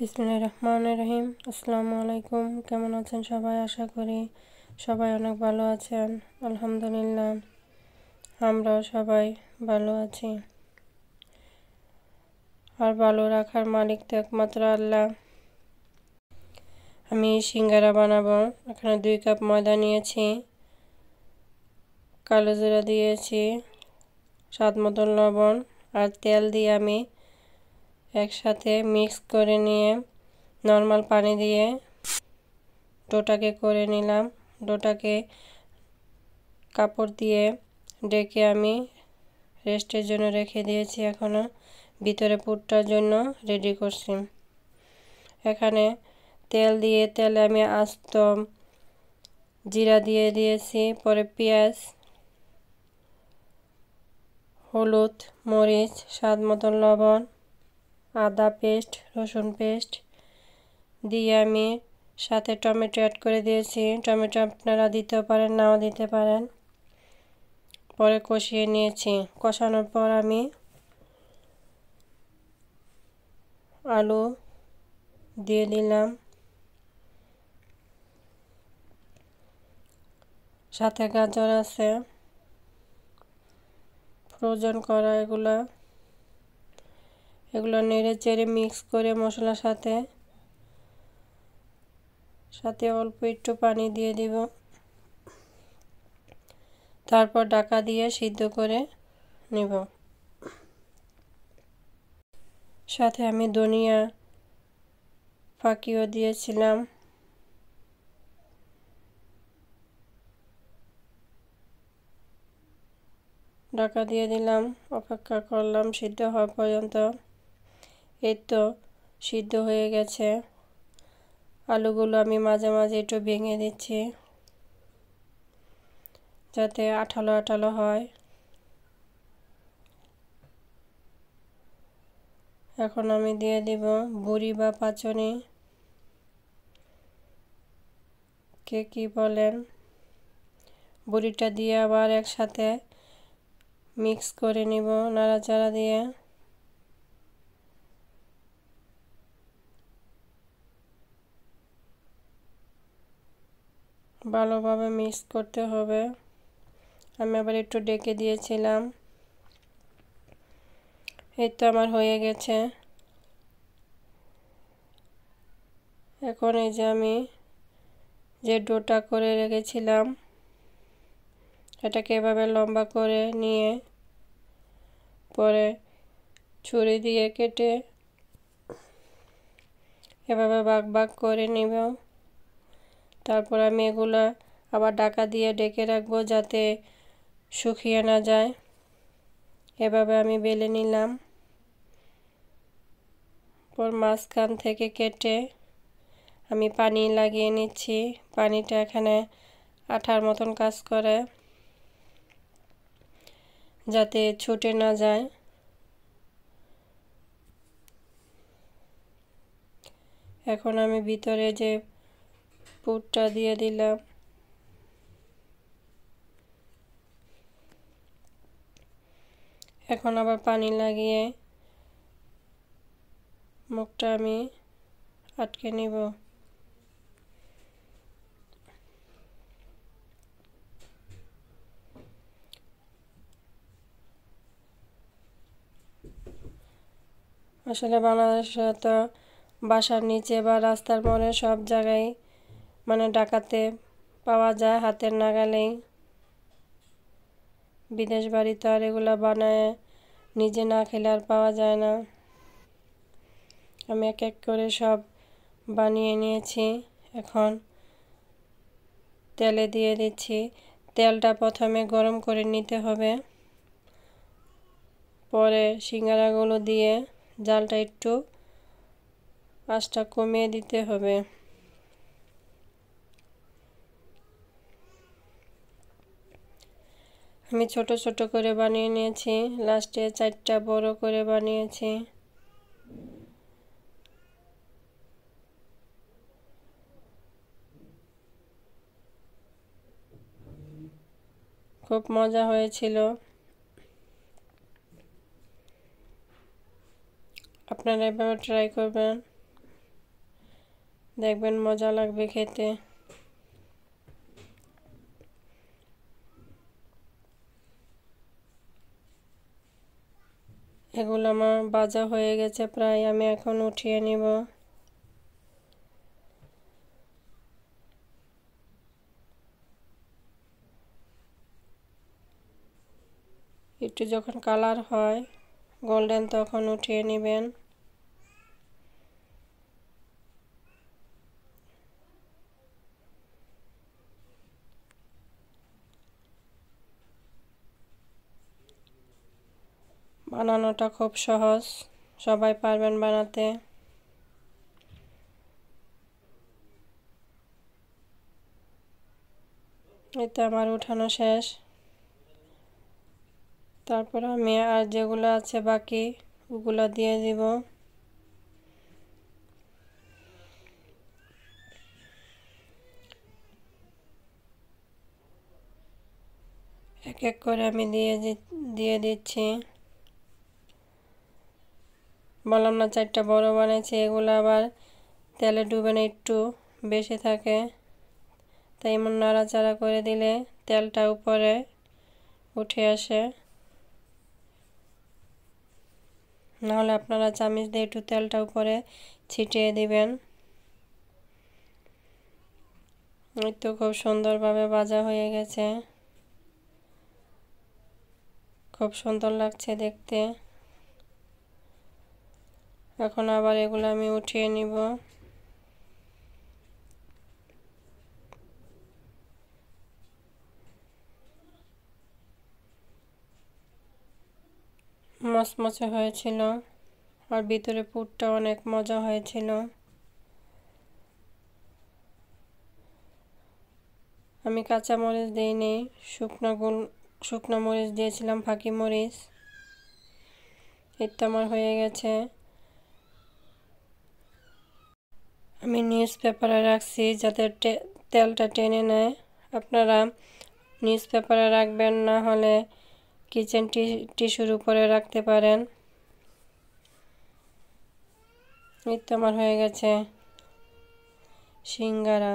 বিসমুল্লাহ রহমান রহিম আসসালামু আলাইকুম কেমন আছেন সবাই আশা করি সবাই অনেক ভালো আছেন আলহামদুলিল্লাহ আমরাও সবাই ভালো আছি আর ভালো রাখার মালিক তো একমাত্র আল্লাহ আমি সিঙ্গারা বানাবো এখানে দুই কাপ ময়দা নিয়েছি কালো জিরা দিয়েছি স্বাদ মতন লবণ আর তেল দিয়ে আমি একসাথে মিক্স করে নিয়ে নর্মাল পানি দিয়ে ডোটাকে করে নিলাম ডোটাকে কাপড় দিয়ে ডেকে আমি রেস্টের জন্য রেখে দিয়েছি এখনও ভিতরে পুটটার জন্য রেডি করছি এখানে তেল দিয়ে তেলে আমি আস্ত জিরা দিয়ে দিয়েছি পরে পেঁয়াজ হলুদ মরিচ স্বাদ মতন লবণ আদা পেস্ট রসুন পেস্ট দিয়ে আমি সাথে টমেটো অ্যাড করে দিয়েছি টমেটো আপনারা দিতেও পারেন নাও দিতে পারেন পরে কষিয়ে নিয়েছি কষানোর পর আমি আলু দিয়ে দিলাম সাথে গাজর আছে ফ্রোজন করা এগুলো এগুলো নেড়ে চেড়ে মিক্স করে মশলার সাথে সাথে অল্প একটু পানি দিয়ে দিব তারপর ডাকা দিয়ে সিদ্ধ করে নেব সাথে আমি ধনিয়া ফাঁকিও দিয়েছিলাম ডাকা দিয়ে দিলাম অপেক্ষা করলাম সিদ্ধ হওয়া পর্যন্ত এই তো সিদ্ধ হয়ে গেছে আলুগুলো আমি মাঝে মাঝে একটু ভেঙে দিচ্ছি যাতে আঠালো আঠালো হয় এখন আমি দিয়ে দিব বুড়ি বা পাচনি কে কী বলেন বুড়িটা দিয়ে আবার একসাথে মিক্স করে নিব নাড়াচাড়া দিয়ে ভালোভাবে মিক্স করতে হবে আমি আবার একটু ডেকে দিয়েছিলাম এই তো আমার হয়ে গেছে এখন এই যে আমি যে ডোটা করে রেখেছিলাম এটাকে এভাবে লম্বা করে নিয়ে পরে ছুরি দিয়ে কেটে এভাবে বাঘ বাঘ করে নেব তারপর আমি এগুলো আবার ডাকা দিয়ে ডেকে রাখবো যাতে শুকিয়ে না যায় এভাবে আমি বেলে নিলাম পর মাঝখান থেকে কেটে আমি পানি লাগিয়ে নিচ্ছি পানিটা এখানে আঠার মতন কাজ করে যাতে ছুটে না যায় এখন আমি ভিতরে যে পুরটা দিয়ে দিলাম এখন আবার পানি লাগিয়ে মুখটা আমি আটকে নিব আসলে বাংলাদেশে তো বাসার নিচে বা রাস্তার মনে সব জায়গায় মানে ডাকাতে পাওয়া যায় হাতের নাগালেই বিদেশ বাড়িতে আর এগুলো বানায় নিজে না খেলে আর পাওয়া যায় না আমি এক এক করে সব বানিয়ে নিয়েছি এখন তেলে দিয়ে দিচ্ছি তেলটা প্রথমে গরম করে নিতে হবে পরে সিঙ্গারাগুলো দিয়ে জালটা একটু আঁচটা কমিয়ে দিতে হবে আমি ছোট ছোট করে বানিয়ে নিয়েছি লাস্টে চারটা বড় করে বানিয়েছি খুব মজা হয়েছিল আপনারা এভাবে ট্রাই করবেন দেখবেন মজা লাগবে খেতে পিঠেগুলো আমার বাজা হয়ে গেছে প্রায় আমি এখন উঠিয়ে নিব একটু যখন কালার হয় গোল্ডেন তখন উঠিয়ে নেবেন বানানোটা খুব সহজ সবাই পারবেন বানাতে এতে আমার উঠানো শেষ তারপর আমি আর যেগুলো আছে বাকি ওগুলো দিয়ে দিব এক এক করে আমি দিয়ে দিয়ে দিচ্ছি বললাম না চারটা বড় বানিয়েছি এগুলো আবার তেলে ডুবে না একটু বেশি থাকে তাই এমন নাড়াচাড়া করে দিলে তেলটা উপরে উঠে আসে নাহলে আপনারা চামিচ দিয়ে একটু তেলটা উপরে ছিটিয়ে দিবেন তো খুব সুন্দরভাবে বাজা হয়ে গেছে খুব সুন্দর লাগছে দেখতে এখন আবার এগুলো আমি উঠিয়ে নিব মচমচে হয়েছিল আর ভিতরে পুরটা অনেক মজা হয়েছিল আমি কাঁচা মরিচ দিইনি শুকনো গুল শুকনো মরিচ দিয়েছিলাম ফাঁকি মরিচ এটা আমার হয়ে গেছে আমি নিউজ পেপারে রাখছি যাতে তেলটা টেনে নেয় আপনারা নিউজ পেপারে রাখবেন না হলে কিচেন টিস্যুর উপরে রাখতে পারেন এই তো আমার হয়ে গেছে সিঙ্গারা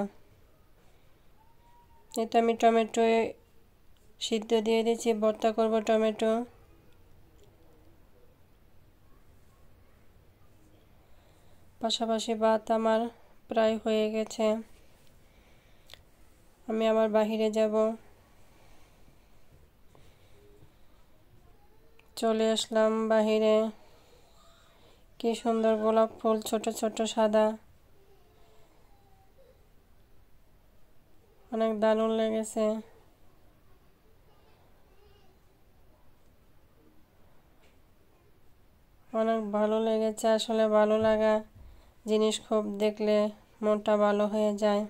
এই তো আমি টমেটো সিদ্ধ দিয়ে দিচ্ছি ভর্তা করব টমেটো পাশাপাশি ভাত আমার প্রায় হয়ে গেছে আমি আবার বাহিরে যাব চলে আসলাম বাহিরে কি সুন্দর গোলাপ ফুল ছোট ছোট সাদা অনেক দারুণ লেগেছে অনেক ভালো লেগেছে আসলে ভালো লাগা জিনিস খুব দেখলে মনটা ভালো হয়ে যায়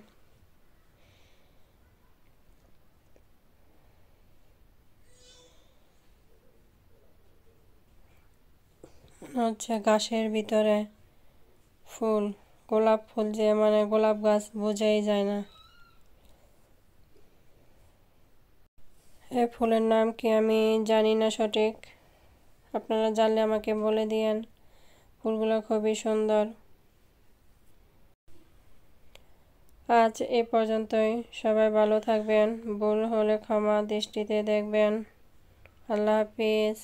হচ্ছে গাছের ভিতরে ফুল গোলাপ ফুল যে মানে গোলাপ গাছ বোঝাই যায় না এ ফুলের নাম কি আমি জানি না সঠিক আপনারা জানলে আমাকে বলে দিয়েন ফুলগুলো খুবই সুন্দর আজ এ পর্যন্তই সবাই ভালো থাকবেন ভুল হলে ক্ষমা দৃষ্টিতে দেখবেন আল্লাহ হাফিজ